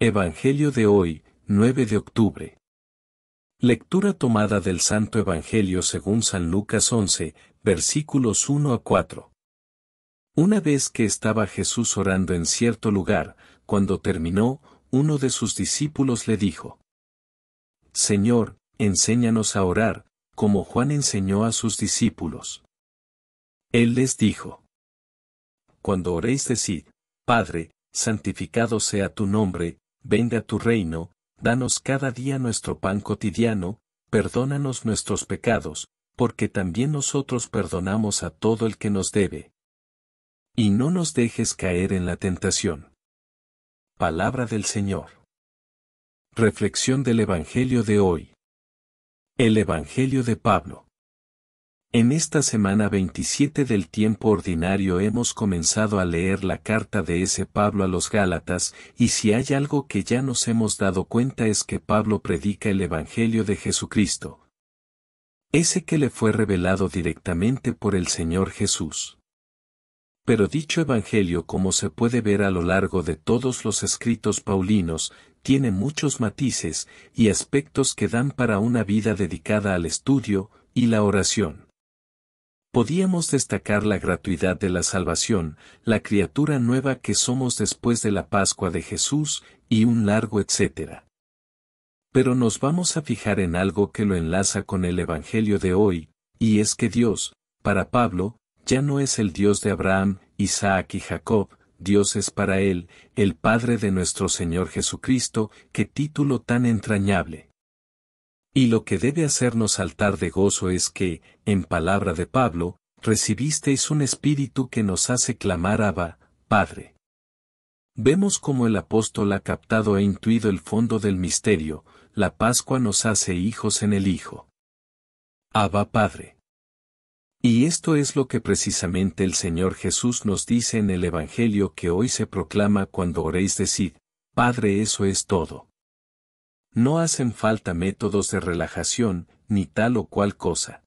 Evangelio de hoy, 9 de octubre. Lectura tomada del Santo Evangelio según San Lucas 11, versículos 1 a 4. Una vez que estaba Jesús orando en cierto lugar, cuando terminó, uno de sus discípulos le dijo, Señor, enséñanos a orar, como Juan enseñó a sus discípulos. Él les dijo, Cuando oréis decid, Padre, santificado sea tu nombre, venga tu reino, danos cada día nuestro pan cotidiano, perdónanos nuestros pecados, porque también nosotros perdonamos a todo el que nos debe. Y no nos dejes caer en la tentación. Palabra del Señor. Reflexión del Evangelio de hoy. El Evangelio de Pablo. En esta semana 27 del tiempo ordinario hemos comenzado a leer la carta de ese Pablo a los Gálatas, y si hay algo que ya nos hemos dado cuenta es que Pablo predica el Evangelio de Jesucristo. Ese que le fue revelado directamente por el Señor Jesús. Pero dicho Evangelio, como se puede ver a lo largo de todos los escritos paulinos, tiene muchos matices y aspectos que dan para una vida dedicada al estudio y la oración. Podíamos destacar la gratuidad de la salvación, la criatura nueva que somos después de la Pascua de Jesús, y un largo etcétera. Pero nos vamos a fijar en algo que lo enlaza con el Evangelio de hoy, y es que Dios, para Pablo, ya no es el Dios de Abraham, Isaac y Jacob, Dios es para él, el Padre de nuestro Señor Jesucristo, qué título tan entrañable. Y lo que debe hacernos saltar de gozo es que, en palabra de Pablo, recibisteis un espíritu que nos hace clamar Abba, Padre. Vemos cómo el apóstol ha captado e intuido el fondo del misterio, la Pascua nos hace hijos en el Hijo. Abba Padre. Y esto es lo que precisamente el Señor Jesús nos dice en el Evangelio que hoy se proclama cuando oréis decir, Padre eso es todo. No hacen falta métodos de relajación, ni tal o cual cosa.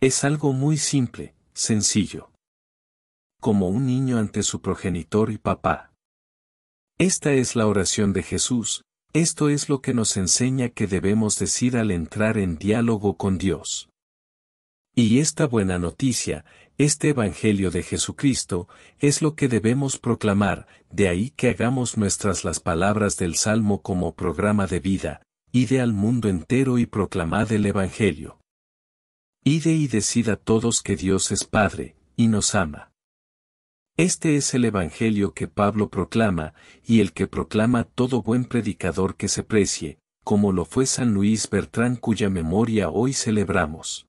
Es algo muy simple, sencillo. Como un niño ante su progenitor y papá. Esta es la oración de Jesús, esto es lo que nos enseña que debemos decir al entrar en diálogo con Dios. Y esta buena noticia este Evangelio de Jesucristo es lo que debemos proclamar, de ahí que hagamos nuestras las palabras del Salmo como programa de vida, ide al mundo entero y proclamad el Evangelio. Ide y decid a todos que Dios es Padre, y nos ama. Este es el Evangelio que Pablo proclama, y el que proclama todo buen predicador que se precie, como lo fue San Luis Bertrán cuya memoria hoy celebramos.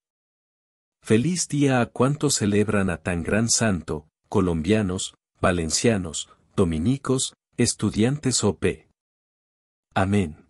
Feliz día a cuantos celebran a tan gran santo, colombianos, valencianos, dominicos, estudiantes o p. Amén.